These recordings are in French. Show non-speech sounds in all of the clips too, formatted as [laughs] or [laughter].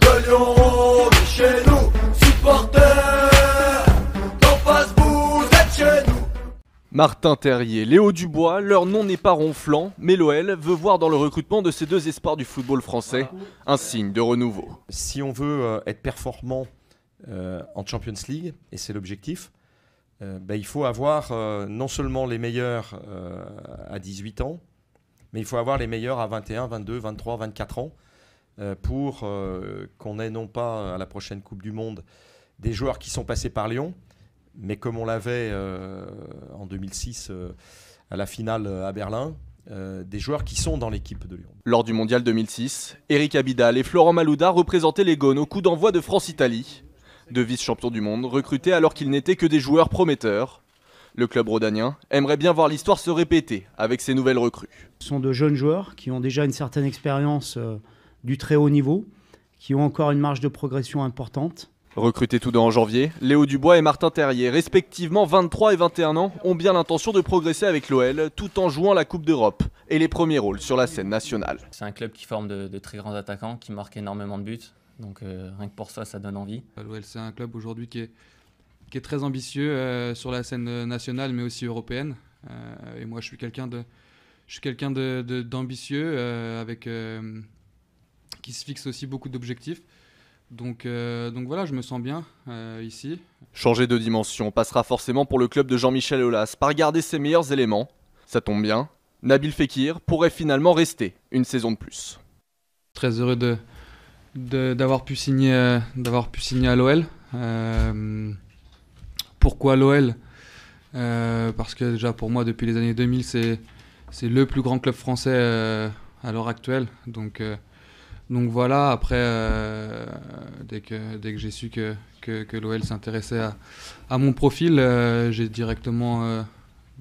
de Lyon chez nous, vous chez nous. Martin Terrier, Léo Dubois, leur nom n'est pas ronflant, mais l'OL veut voir dans le recrutement de ces deux espoirs du football français un signe de renouveau. Si on veut euh, être performant euh, en Champions League, et c'est l'objectif, euh, ben, il faut avoir non seulement les meilleurs à 18 ans, mais il faut avoir les meilleurs à 21, 22, 23, 24 ans. Euh, pour euh, qu'on ait non pas euh, à la prochaine Coupe du Monde des joueurs qui sont passés par Lyon, mais comme on l'avait en 2006 à la finale à Berlin, des joueurs qui sont dans l'équipe de Lyon. Lors du Mondial 2006, Eric Abidal et Florent Malouda représentaient les Gones au coup d'envoi de France-Italie. Deux vice-champions du monde, recrutés alors qu'ils n'étaient que des joueurs prometteurs. Le club rhodanien aimerait bien voir l'histoire se répéter avec ses nouvelles recrues. Ce sont de jeunes joueurs qui ont déjà une certaine expérience du très haut niveau, qui ont encore une marge de progression importante. Recrutés tous deux en janvier, Léo Dubois et Martin Terrier, respectivement 23 et 21 ans, ont bien l'intention de progresser avec l'OL tout en jouant la Coupe d'Europe et les premiers rôles sur la scène nationale. C'est un club qui forme de, très grands attaquants, qui marque énormément de buts, donc euh, rien que pour ça, ça donne envie. Euh, L'OL, c'est un club aujourd'hui qui est, très ambitieux euh, sur la scène nationale mais aussi européenne. et moi, je suis quelqu'un d'ambitieux avec qui se fixe aussi beaucoup d'objectifs. Donc, euh, donc voilà, je me sens bien euh, ici. Changer de dimension passera forcément pour le club de Jean-Michel Aulas par garder ses meilleurs éléments. Ça tombe bien, Nabil Fekir pourrait finalement rester une saison de plus. Très heureux de, d'avoir, pu signer, euh, d'avoir pu signer à l'OL. pourquoi l'OL Parce que déjà pour moi, depuis les années 2000, c'est, c'est le plus grand club français à l'heure actuelle. Donc donc voilà, après, euh, dès que, j'ai su que, que, l'OL s'intéressait à, à, mon profil, euh, j'ai directement euh,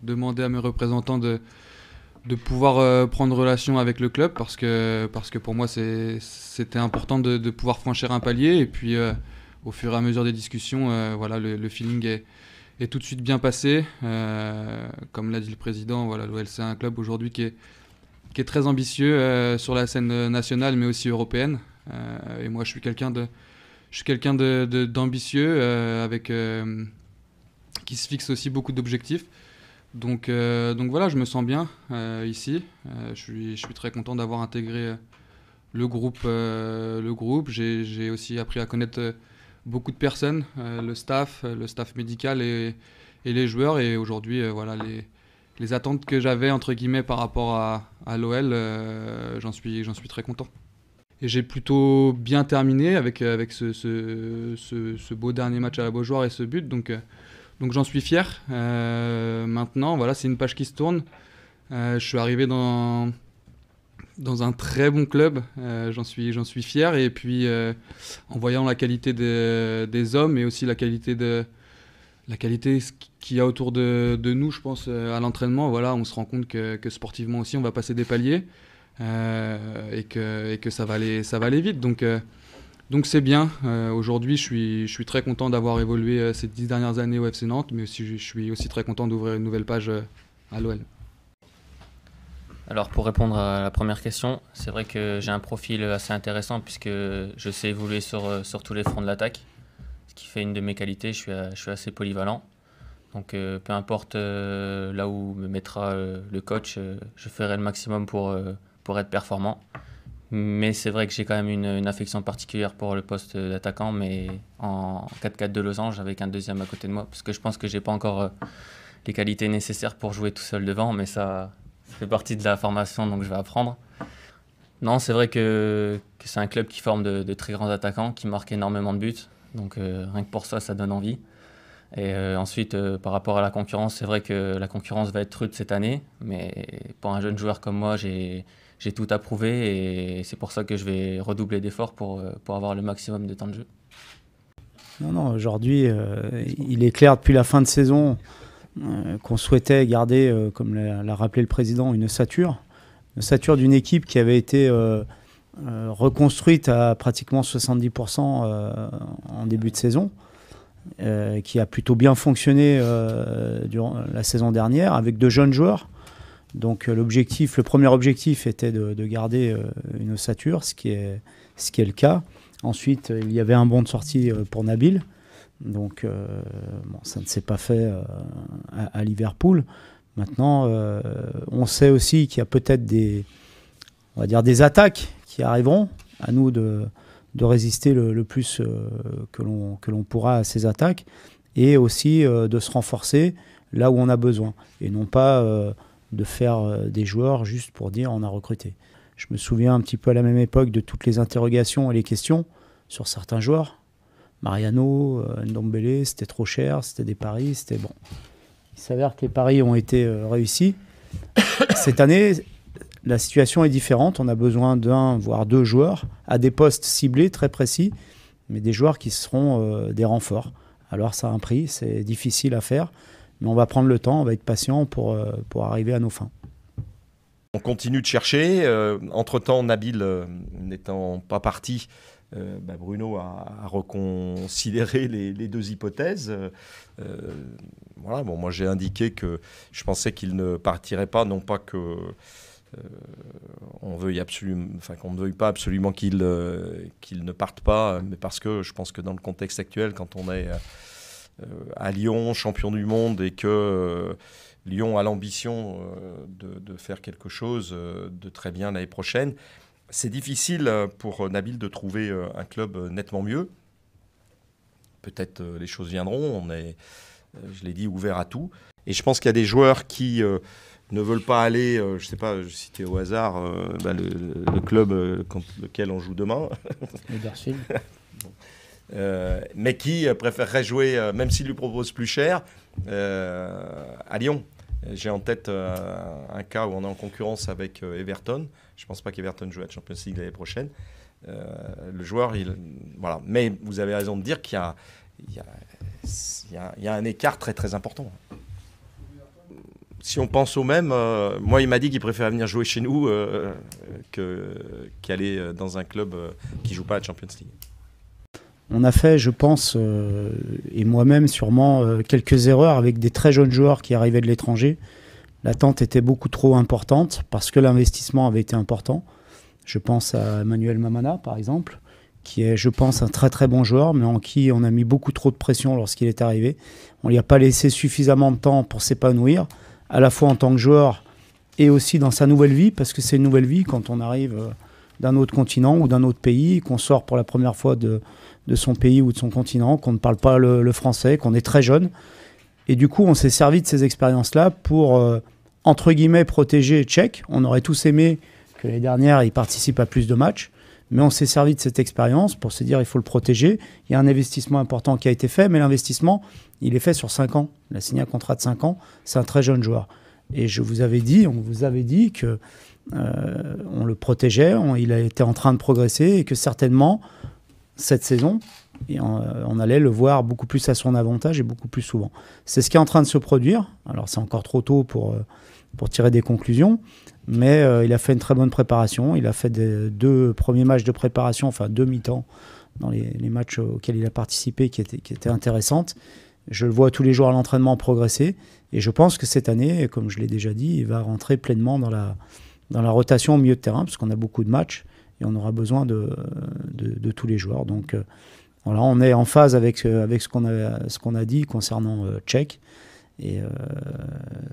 demandé à mes représentants de, de pouvoir prendre relation avec le club parce que, parce que pour moi c'était important de, pouvoir franchir un palier. Et puis au fur et à mesure des discussions, voilà, le, feeling est, tout de suite bien passé. comme l'a dit le président, voilà, l'OL c'est un club aujourd'hui qui est qui est très ambitieux euh, sur la scène nationale, mais aussi européenne. Euh, et moi, je suis quelqu'un de, je suis quelqu'un d'ambitieux euh, avec qui se fixe aussi beaucoup d'objectifs. Donc, donc voilà, je me sens bien ici. je, suis, je suis très content d'avoir intégré le groupe. le groupe. J'ai aussi appris à connaître beaucoup de personnes, le staff, le staff médical et, et les joueurs. Et aujourd'hui, voilà, les, les attentes que j'avais entre guillemets par rapport à, à l'OL, euh, j'en suis, très content. Et j'ai plutôt bien terminé avec, euh, avec ce, beau dernier match à la Beaujoire et ce but, donc, euh, donc j'en suis fier. maintenant, voilà, c'est une page qui se tourne. je suis arrivé dans, dans un très bon club, j'en suis, suis fier. Et puis, en voyant la qualité des hommes et aussi la qualité de, la qualité qu'il y a autour de, nous, je pense, euh, à l'entraînement, voilà, on se rend compte que, sportivement aussi, on va passer des paliers euh, et, que, ça va aller, vite. Euh, donc, c'est bien. Aujourd'hui, je suis, je suis très content d'avoir évolué ces dix dernières années au FC Nantes, mais je suis aussi très content d'ouvrir une nouvelle page à l'OL. Alors pour répondre à la première question, c'est vrai que j'ai un profil assez intéressant puisque je sais évoluer sur tous les fronts de l'attaque qui fait une de mes qualités. Je suis, euh, assez polyvalent. Donc euh, peu importe euh, là où me mettra le coach, je ferai le maximum pour, être performant. Mais c'est vrai que j'ai quand même une, affection particulière pour le poste d'attaquant, mais en 4-4 de losange avec un deuxième à côté de moi, parce que je pense que je n'ai pas encore les qualités nécessaires pour jouer tout seul devant, mais ça, fait partie de la formation, donc je vais apprendre. Non, c'est vrai que, c'est un club qui forme de, de très grands attaquants, qui marquent énormément de buts. Donc euh, rien que pour ça, ça donne envie. Et euh, ensuite, euh, par rapport à la concurrence, c'est vrai que la concurrence va être rude cette année, mais pour un jeune joueur comme moi, j'ai tout approuvé et c'est pour ça que je vais redoubler d'efforts pour, pour avoir le maximum de temps de jeu. Non, non, aujourd'hui, il est clair depuis la fin de saison qu'on souhaitait garder, comme l'a rappelé le président, une sature. Une sature d'une équipe qui avait été euh, reconstruite à pratiquement 70% euh, en début de saison, euh, qui a plutôt bien fonctionné durant la saison dernière avec deux jeunes joueurs. Donc l'objectif, le premier objectif était de, garder une ossature, ce qui est ce qui est le cas. Ensuite, il y avait un bon de sortie pour Nabil. Donc ça ne s'est pas fait à, à, Liverpool. Maintenant, on sait aussi qu'il y a peut-être des on va dire des attaques arriveront. À nous de, résister le, le plus euh, que l'on pourra à ces attaques et aussi euh, de se renforcer là où on a besoin et non pas euh, de faire des joueurs juste pour dire on a recruté. Je me souviens un petit peu à la même époque de toutes les interrogations et les questions sur certains joueurs. Mariano, Ndombele, c'était trop cher, c'était des paris, c'était bon. Il s'avère que les paris ont été réussis. Cette année, la situation est différente. On a besoin d'un, voire deux joueurs à des postes ciblés très précis, mais des joueurs qui seront euh, des renforts. Alors ça a un prix, c'est difficile à faire, mais on va prendre le temps, on va être patient pour, euh, pour arriver à nos fins. On continue de chercher. Euh, entre-temps, Nabil n'étant pas parti, bah, Bruno a, reconsidéré les, deux hypothèses. voilà, bon, moi j'ai indiqué que je pensais qu'il ne partirait pas, non pas que euh, on absolument, enfin qu'on ne veuille pas absolument qu'il euh, qu'il ne parte pas, mais parce que je pense que dans le contexte actuel, quand on est euh, à Lyon, champion du monde, et que Lyon a l'ambition de, de, faire quelque chose de très bien l'année prochaine, c'est difficile pour Nabil de trouver un club nettement mieux. Peut-être les choses viendront. On est, je l'ai dit, ouvert à tout. Et je pense qu'il y a des joueurs qui ne veulent pas aller, je euh, je sais pas, citer au hasard euh, bah, le, club contre euh, lequel on joue demain. [laughs] Le mais qui préférerait jouer, même s'il lui propose plus cher, à Lyon. J'ai en tête un cas où on est en concurrence avec Everton. Je ne pense pas qu'Everton joue à la Champions League l'année prochaine. le joueur, il, voilà. Mais vous avez raison de dire qu'il y, y, y a un écart très très important si on pense au même, euh, moi, il m'a dit qu'il préférait venir jouer chez nous euh, qu'aller euh, dans un club qui joue pas à la Champions League. On a fait, je pense, et moi-même sûrement, quelques erreurs avec des très jeunes joueurs qui arrivaient de l'étranger. L'attente était beaucoup trop importante parce que l'investissement avait été important. Je pense à Emmanuel Mamana, par exemple, qui est, je pense, un très très bon joueur, mais en qui on a mis beaucoup trop de pression lorsqu'il est arrivé. On ne lui a pas laissé suffisamment de temps pour s'épanouir à la fois en tant que joueur et aussi dans sa nouvelle vie, parce que c'est une nouvelle vie quand on arrive euh, d'un autre continent ou d'un autre pays, qu'on sort pour la première fois de, son pays ou de son continent, qu'on ne parle pas le, français, qu'on est très jeune. Et du coup, on s'est servi de ces expériences-là pour, euh, entre guillemets, protéger Tchèque. On aurait tous aimé que les dernières il participent à plus de matchs mais on s'est servi de cette expérience pour se dire il faut le protéger. Il y a un investissement important qui a été fait, mais l'investissement, il est fait sur 5 ans. Il a signé un contrat de 5 ans, c'est un très jeune joueur. Et je vous avais dit, on vous avait dit que euh, on le protégeait, il était en train de progresser et que certainement, cette saison, et on, euh, on, allait le voir beaucoup plus à son avantage et beaucoup plus souvent. C'est ce qui est en train de se produire. Alors c'est encore trop tôt pour, euh, pour tirer des conclusions, mais euh, il a fait une très bonne préparation. Il a fait deux premiers matchs de préparation, enfin deux mi-temps, dans les, matchs auxquels il a participé, qui étaient, intéressantes. Je le vois tous les jours à l'entraînement progresser. Et je pense que cette année, comme je l'ai déjà dit, il va rentrer pleinement dans la, dans la rotation au milieu de terrain, parce qu'on a beaucoup de matchs et on aura besoin de, de, tous les joueurs. Donc euh, voilà, on est en phase avec, euh, avec ce qu'on a, a dit concernant Tchèque. Et euh,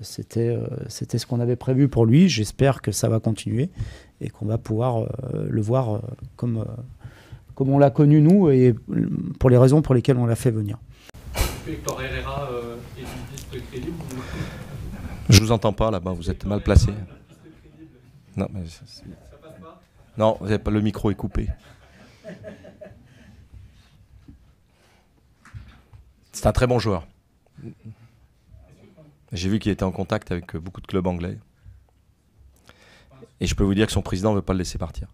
c'était euh, c'était ce qu'on avait prévu pour lui. J'espère que ça va continuer et qu'on va pouvoir euh, le voir comme, comme on l'a connu nous et pour les raisons pour lesquelles on l'a fait venir. Victor Je vous entends pas là-bas, vous êtes mal placé. Non, Non, le micro est coupé. [laughs] C'est un très bon joueur. J'ai vu qu'il était en contact avec beaucoup de clubs anglais. Et je peux vous dire que son président ne veut pas le laisser partir.